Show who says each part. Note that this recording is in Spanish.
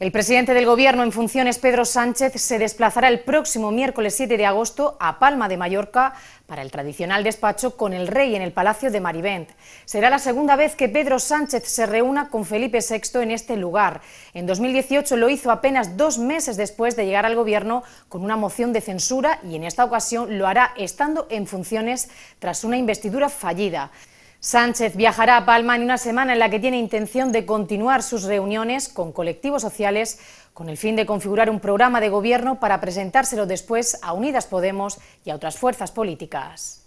Speaker 1: El presidente del Gobierno en funciones, Pedro Sánchez, se desplazará el próximo miércoles 7 de agosto a Palma de Mallorca para el tradicional despacho con el rey en el Palacio de Marivent. Será la segunda vez que Pedro Sánchez se reúna con Felipe VI en este lugar. En 2018 lo hizo apenas dos meses después de llegar al Gobierno con una moción de censura y en esta ocasión lo hará estando en funciones tras una investidura fallida. Sánchez viajará a Palma en una semana en la que tiene intención de continuar sus reuniones con colectivos sociales con el fin de configurar un programa de gobierno para presentárselo después a Unidas Podemos y a otras fuerzas políticas.